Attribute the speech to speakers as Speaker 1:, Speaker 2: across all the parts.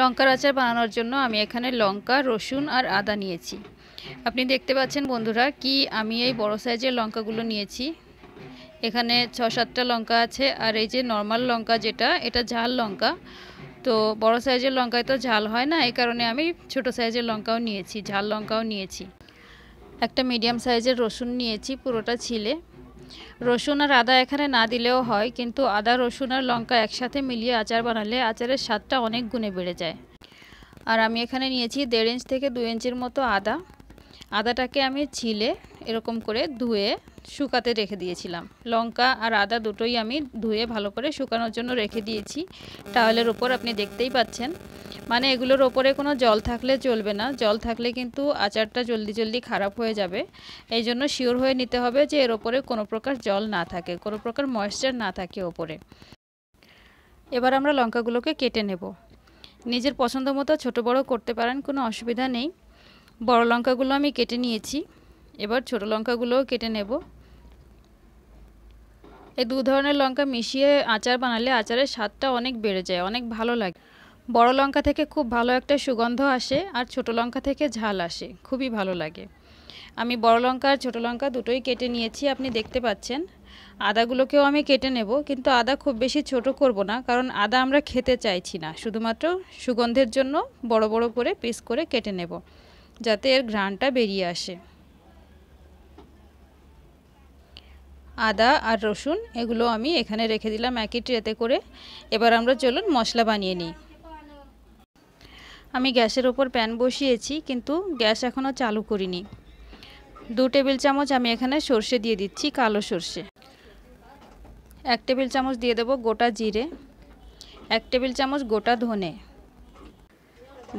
Speaker 1: লঙ্কার আচার বানানোর জন্য আমি এখানে লঙ্কা রসুন আর আদা নিয়েছি আপনি দেখতে পাচ্ছেন বন্ধুরা কি আমি এই বড় সাইজের লঙ্কাগুলো নিয়েছি এখানে ছ সাতটা লঙ্কা আছে আর এই যে নর্মাল লঙ্কা যেটা এটা ঝাল লঙ্কা তো বড় সাইজের লঙ্কায় তো ঝাল হয় না এই কারণে আমি ছোট সাইজের লঙ্কাও নিয়েছি ঝাল লঙ্কাও নিয়েছি একটা মিডিয়াম সাইজের রসুন নিয়েছি পুরোটা ছিলে রসুন আর আদা এখানে না দিলেও হয় কিন্তু আদা রসুন আর লঙ্কা একসাথে মিলিয়ে আচার বানালে আচারের স্বাদটা অনেক গুণে বেড়ে যায় আর আমি এখানে নিয়েছি দেড় ইঞ্চ থেকে দু ইঞ্চির মতো আদা আদাটাকে আমি ছিলে এরকম করে ধুয়ে শুকাতে রেখে দিয়েছিলাম লঙ্কা আর আদা দুটোই আমি ধুয়ে ভালো করে শুকানোর জন্য রেখে দিয়েছি টাওয়েলের ওপর আপনি দেখতেই পাচ্ছেন মানে এগুলোর ওপরে কোনো জল থাকলে চলবে না জল থাকলে কিন্তু আচারটা জলদি জলদি খারাপ হয়ে যাবে এই জন্য শিওর হয়ে নিতে হবে যে এর ওপরে কোনো প্রকার জল না থাকে কোনো প্রকার ময়েশ্চার না থাকে ওপরে এবার আমরা লঙ্কাগুলোকে কেটে নেব নিজের পছন্দ মতো ছোটো বড়ো করতে পারেন কোনো অসুবিধা নেই বড় লঙ্কাগুলো আমি কেটে নিয়েছি এবার ছোট লঙ্কাগুলোও কেটে নেব এই দু ধরনের লঙ্কা মিশিয়ে আচার বানালে আচারের স্বাদটা অনেক বেড়ে যায় অনেক ভালো লাগে বড় লঙ্কা থেকে খুব ভালো একটা সুগন্ধ আসে আর ছোট লঙ্কা থেকে ঝাল আসে খুবই ভালো লাগে আমি বড় লঙ্কা আর ছোটো লঙ্কা দুটোই কেটে নিয়েছি আপনি দেখতে পাচ্ছেন আদাগুলোকেও আমি কেটে নেব কিন্তু আদা খুব বেশি ছোট করব না কারণ আদা আমরা খেতে চাইছি না শুধুমাত্র সুগন্ধের জন্য বড় বড় করে পিস করে কেটে নেব যাতে এর ঘ্রাণটা বেরিয়ে আসে আদা আর রসুন এগুলো আমি এখানে রেখে দিলাম একই ট্রেতে করে এবার আমরা চলুন মশলা বানিয়ে নিই আমি গ্যাসের ওপর প্যান বসিয়েছি কিন্তু গ্যাস এখনও চালু করিনি দু টেবিল চামচ আমি এখানে সর্ষে দিয়ে দিচ্ছি কালো সর্ষে এক টেবিল চামচ দিয়ে দেব গোটা জিরে এক টেবিল চামচ গোটা ধনে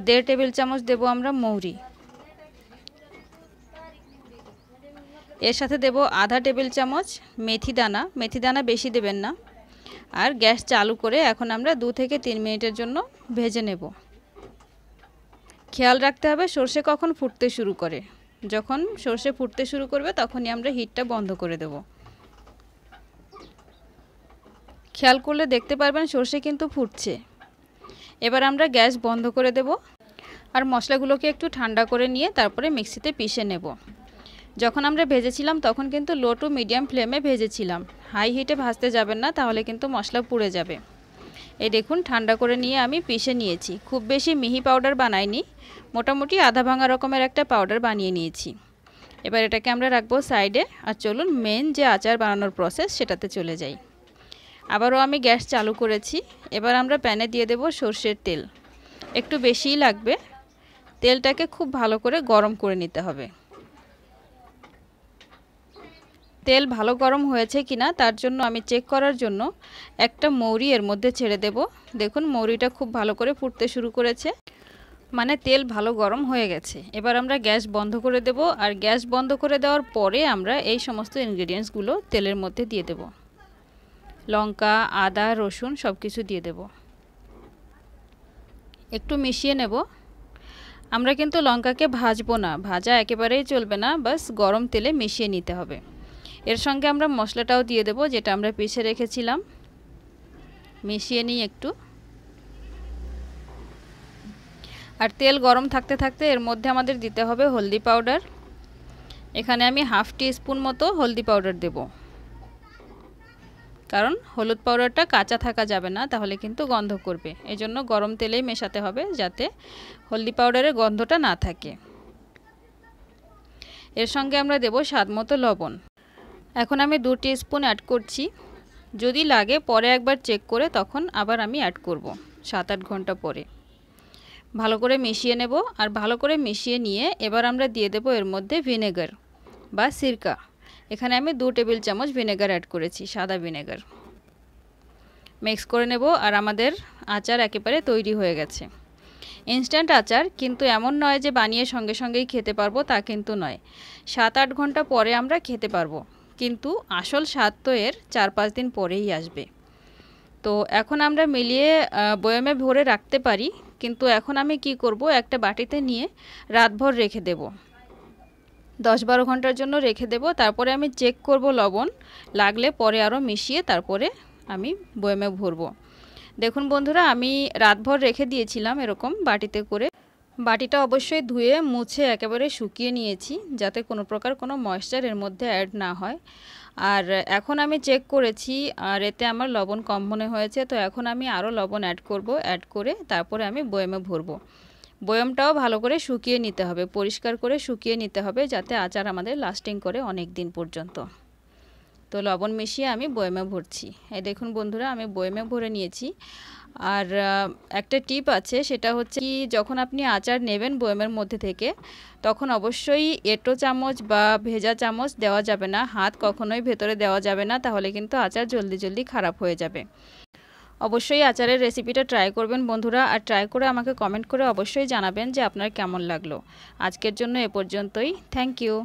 Speaker 1: দেড় টেবিল চামচ দেব আমরা মৌরি এর সাথে দেব আধা টেবিল চামচ মেথি দানা মেথি দানা বেশি দেবেন না আর গ্যাস চালু করে এখন আমরা দু থেকে তিন মিনিটের জন্য ভেজে নেব খেয়াল রাখতে হবে সর্ষে কখন ফুটতে শুরু করে যখন সর্ষে ফুটতে শুরু করবে তখনই আমরা হিটটা বন্ধ করে দেব খেয়াল করলে দেখতে পারবেন সর্ষে কিন্তু ফুটছে এবার আমরা গ্যাস বন্ধ করে দেব আর মশলাগুলোকে একটু ঠান্ডা করে নিয়ে তারপরে মিক্সিতে পিষে নেব যখন আমরা ভেজেছিলাম তখন কিন্তু লো টু মিডিয়াম ফ্লেমে ভেজেছিলাম হাই হিটে ভাজতে যাবেন না তাহলে কিন্তু মশলা পুড়ে যাবে এই দেখুন ঠান্ডা করে নিয়ে আমি পিষে নিয়েছি খুব বেশি মিহি পাউডার বানাইনি মোটামুটি আধা ভাঙা রকমের একটা পাউডার বানিয়ে নিয়েছি এবার এটাকে আমরা রাখবো সাইডে আর চলুন মেন যে আচার বানানোর প্রসেস সেটাতে চলে যাই আবারও আমি গ্যাস চালু করেছি এবার আমরা প্যানে দিয়ে দেব সর্ষের তেল একটু বেশিই লাগবে তেলটাকে খুব ভালো করে গরম করে নিতে হবে তেল ভালো গরম হয়েছে কিনা তার জন্য আমি চেক করার জন্য একটা মৌরি এর মধ্যে ছেড়ে দেব দেখুন মৌরিটা খুব ভালো করে ফুটতে শুরু করেছে মানে তেল ভালো গরম হয়ে গেছে এবার আমরা গ্যাস বন্ধ করে দেব আর গ্যাস বন্ধ করে দেওয়ার পরে আমরা এই সমস্ত ইনগ্রিডিয়েন্টসগুলো তেলের মধ্যে দিয়ে দেব লঙ্কা আদা রসুন সব কিছু দিয়ে দেব একটু মিশিয়ে নেব আমরা কিন্তু লঙ্কাকে ভাজবো না ভাজা একেবারেই চলবে না বাস গরম তেলে মিশিয়ে নিতে হবে এর সঙ্গে আমরা মশলাটাও দিয়ে দেব যেটা আমরা পিষে রেখেছিলাম মিশিয়ে নিই একটু আর তেল গরম থাকতে থাকতে এর মধ্যে আমাদের দিতে হবে হলদি পাউডার এখানে আমি হাফ টি স্পুন মতো হলদি পাউডার দেব কারণ হলুদ পাউডারটা কাঁচা থাকা যাবে না তাহলে কিন্তু গন্ধ করবে এজন্য গরম তেলেই মেশাতে হবে যাতে হলদি পাউডারের গন্ধটা না থাকে এর সঙ্গে আমরা দেব স্বাদ মতো লবণ এখন আমি দু স্পুন অ্যাড করছি যদি লাগে পরে একবার চেক করে তখন আবার আমি অ্যাড করব সাত আট ঘন্টা পরে ভালো করে মিশিয়ে নেব আর ভালো করে মিশিয়ে নিয়ে এবার আমরা দিয়ে দেব এর মধ্যে ভিনেগার বা সিরকা এখানে আমি দু টেবিল চামচ ভিনেগার অ্যাড করেছি সাদা ভিনেগার মিক্স করে নেব আর আমাদের আচার একেবারে তৈরি হয়ে গেছে ইনস্ট্যান্ট আচার কিন্তু এমন নয় যে বানিয়ে সঙ্গে সঙ্গেই খেতে পারবো তা কিন্তু নয় সাত আট ঘন্টা পরে আমরা খেতে পারবো কিন্তু আসল স্বাদ তো এর চার পাঁচ দিন পরেই আসবে তো এখন আমরা মিলিয়ে বয়মে ভরে রাখতে পারি কিন্তু এখন আমি কি করব একটা বাটিতে নিয়ে রাতভর রেখে দেব দশ বারো ঘন্টার জন্য রেখে দেব তারপরে আমি চেক করব লবণ লাগলে পরে আরও মিশিয়ে তারপরে আমি বয়মে ভরব দেখুন বন্ধুরা আমি রাতভর রেখে দিয়েছিলাম এরকম বাটিতে করে বাটিটা অবশ্যই ধুয়ে মুছে একেবারে শুকিয়ে নিয়েছি যাতে কোনো প্রকার কোনো ময়শ্চার এর মধ্যে অ্যাড না হয় আর এখন আমি চেক করেছি আর এতে আমার লবণ কম মনে হয়েছে তো এখন আমি আরও লবণ অ্যাড করব অ্যাড করে তারপরে আমি বয়েমে ভরবো বয়ামটাও ভালো করে শুকিয়ে নিতে হবে পরিষ্কার করে শুকিয়ে নিতে হবে যাতে আচার আমাদের লাস্টিং করে অনেক দিন পর্যন্ত তো লবণ মিশিয়ে আমি বয়েমে ভরছি এই দেখুন বন্ধুরা আমি বয়েমে ভরে নিয়েছি আর একটা টিপ আছে সেটা হচ্ছে কি যখন আপনি আচার নেবেন বয়মের মধ্যে থেকে তখন অবশ্যই এটো চামচ বা ভেজা চামচ দেওয়া যাবে না হাত কখনোই ভেতরে দেওয়া যাবে না তাহলে কিন্তু আচার জলদি জলদি খারাপ হয়ে যাবে অবশ্যই আচারের রেসিপিটা ট্রাই করবেন বন্ধুরা আর ট্রাই করে আমাকে কমেন্ট করে অবশ্যই জানাবেন যে আপনার কেমন লাগলো আজকের জন্য এ পর্যন্তই থ্যাংক ইউ